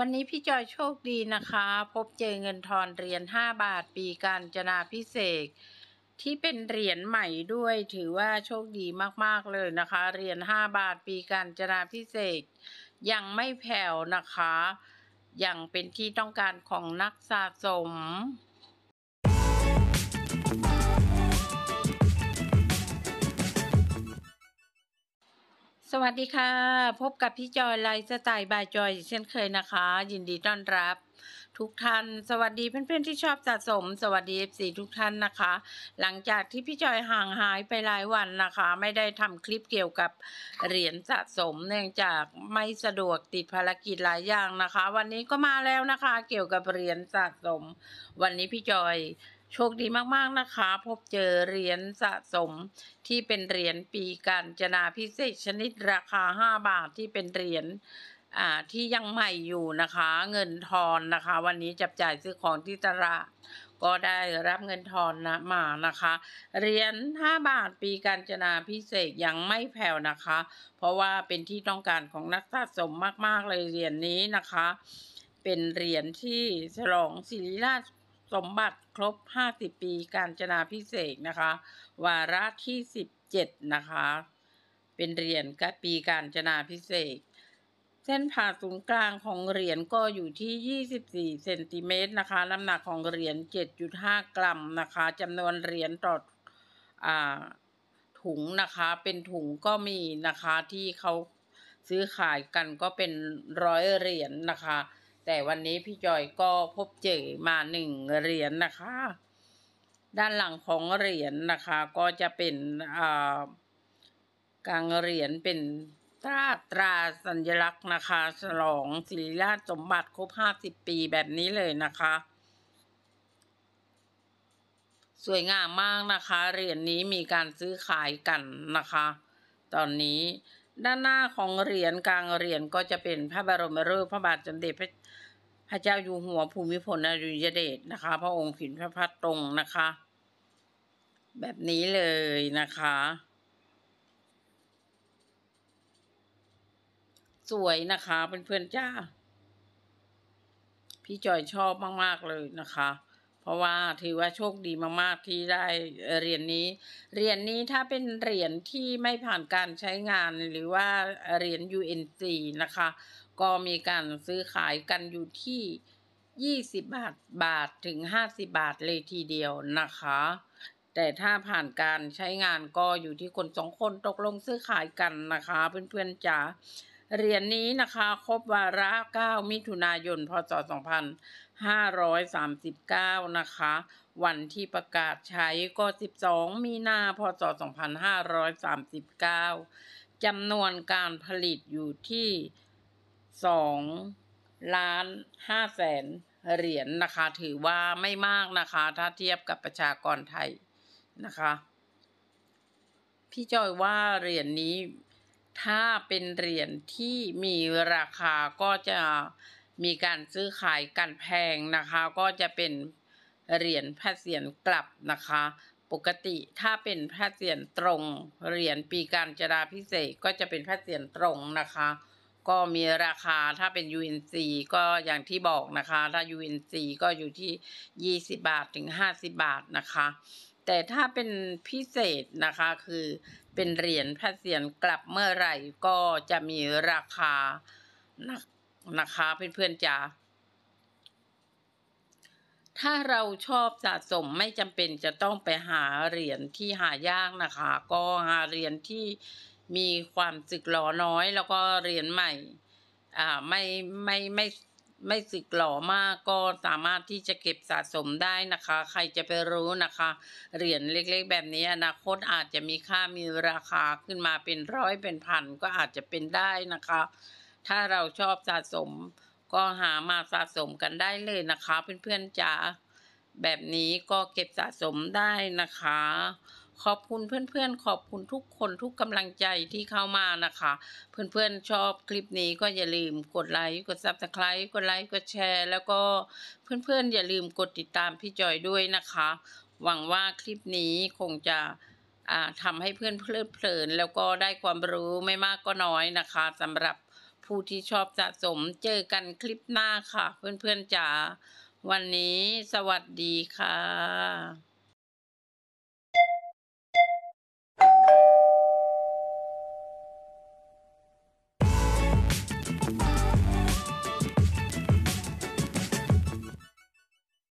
วันนี้พี่จอยโชคดีนะคะ พบเจอเงินทอนเหรียญ5บาทปีการจนาพิเศษ ที่เป็นเหรียญใหม่ด้วย ถือว่าโชคดีมากๆเลยนะคะเหรียญ5บาทปีการจนาพิเศษ ยังไม่แผ่วนะคะยังเป็นที่ต้องการของนักสะสมสวัสดีค่ะพบกับพี่จอยไลฟ์สไตล์บายจอย เช่นเคยนะคะ ยินดีต้อนรับ ทุกท่าน สวัสดีเพื่อนๆที่ชอบสะสม สวัสดีเอฟซีทุกท่านนะคะ หลังจากที่พี่จอยห่างหายไปหลายวันนะคะ ไม่ได้ทำคลิปเกี่ยวกับเหรียญสะสม เนื่องจากไม่สะดวกติดภารกิจหลายอย่างนะคะ วันนี้ก็มาแล้วนะคะ เกี่ยวกับเหรียญสะสมวันนี้พี่จอยโชคดีมากๆนะคะพบเจอเหรียญสะสมที่เป็นเหรียญปีกันจนาพิเศษชนิดราคา5บาทที่เป็นเหรียญที่ยังใหม่อยู่นะคะเงินทอนนะคะ วันนี้จับจ่ายซื้อของที่ตลาดก็ได้รับเงินทอนนะมานะคะเหรียญ5บาทปีกันจนาพิเศษยังไม่แผ่วนะคะ เพราะว่าเป็นที่ต้องการของนักสะสมมาก ๆ เลยเหรียญนี้นะคะ เป็นเหรียญที่ฉลองศิริราชสมบัติครบ 50 ปีการจนาพิเศษนะคะ วาระที่ 17 นะคะ เป็นเหรียญกปีการจนาพิเศษ เส้นผ่าศูนย์กลางของเหรียญก็อยู่ที่ 24 เซนติเมตรนะคะ น้ำหนักของเหรียญ 7.5 กรัมนะคะจำนวนเหรียญต่ออถุงนะคะ เป็นถุงก็มีนะคะที่เขาซื้อขายกันก็เป็นร้อยเหรียญนนะคะแต่วันนี้พี่จอยก็พบเจอมาหนึ่งเหรียญนนะคะ ด้านหลังของเหรียญนนะคะก็จะเป็นอ่ากลางเหรียญเป็นตราตราสัญลักษณ์นะคะฉลองศิริราชสมบัติครบห้าสิบปีแบบนี้เลยนะคะ สวยงามมากนะคะเหรียญนี้มีการซื้อขายกันนะคะ ตอนนี้ด้านหน้าของเหรียญกลางเหรียญก็จะเป็นพระบรมรูปพระบาทสมเด็จพระพระเจ้าอยู่หัวภูมิพลอดุลยเดชนะคะ พระองค์ผินพระพัดตรงนะคะ แบบนี้เลยนะคะ สวยนะคะเพื่อนๆจ้า พี่จอยชอบมาก ๆเลยนะคะเพราะว่าถือว่าโชคดีมากๆที่ได้เหรียญนนี้ เหรียญนนี้ถ้าเป็นเหรียญที่ไม่ผ่านการใช้งาน หรือว่าเหรียญ UNC นะคะ ก็มีการซื้อขายกันอยู่ที่ยี่สิบบาทบาทถึงห้าสิบาทเลยทีเดียวนะคะ แต่ถ้าผ่านการใช้งานก็อยู่ที่คนสองคนตกลงซื้อขายกันนะคะเพื่อนๆจ๋าเหรียญนนี้นะคะ ครบวาระ 9 มิถุนายน พศ 2539 นะคะ วันที่ประกาศใช้ก็ 12 มีนาพศ 2539 จำนวนการผลิตอยู่ที่ 2 ล้าน 5 แสนเหรียญนนะคะ ถือว่าไม่มากนะคะ ถ้าเทียบกับประชากรไทยนะคะ พี่จอยว่าเหรียญนนี้ถ้าเป็นเหรียญที่มีราคาก็จะมีการซื้อขายกันแพงนะคะ ก็จะเป็นเหรียญแพทเสียนกลับนะคะ ปกติถ้าเป็นแพทเสียนตรง เหรียญปีการจราพิเศษก็จะเป็นแพทเสียนตรงนะคะ ก็มีราคาถ้าเป็น UNC ก็อย่างที่บอกนะคะ ถ้า UNC ก็อยู่ที่20บาทถึง50 บาทนะคะ แต่ถ้าเป็นพิเศษนะคะคือเป็นเหรียญพระเศียรกลับเมื่อไหร่ ก็จะมีราคานะนะคะ เพื่อนๆจ๋าถ้าเราชอบสะสมไม่จำเป็นจะต้องไปหาเหรียญที่หายากนะคะ ก็หาเหรียญที่มีความสึกหลอน้อย แล้วก็เหรียญใหม่ อ่าไม่ไม่ไม่ไม่สึกหล่อมากก็สามารถที่จะเก็บสะสมได้นะคะ ใครจะไปรู้นะคะเหรียญเล็ก ๆ แบบนี้อนาคตอาจจะมีค่ามีราคาขึ้นมาเป็นร้อยเป็นพัน ก็อาจจะเป็นได้นะคะ ถ้าเราชอบสะสม ก็หามาสะสมกันได้เลยนะคะ เพื่อนๆจ๋าแบบนี้ก็เก็บสะสมได้นะคะขอบคุณเพื่อนๆขอบคุณทุกคนทุกกำลังใจที่เข้ามานะคะ เพื่อนๆชอบคลิปนี้ก็อย่าลืมกดไลค์กดซับสไครต์กดไลค์กดแชร์แล้วก็เพื่อนๆอย่าลืมกดติดตามพี่จอยด้วยนะคะ หวังว่าคลิปนี้คงจะทำให้เพื่อนเพลิดเพลินแล้วก็ได้ความรู้ไม่มากก็น้อยนะคะสำหรับผู้ที่ชอบสะสมเจอกันคลิปหน้าค่ะ เพื่อนๆจ๋าวันนี้สวัสดีค่ะ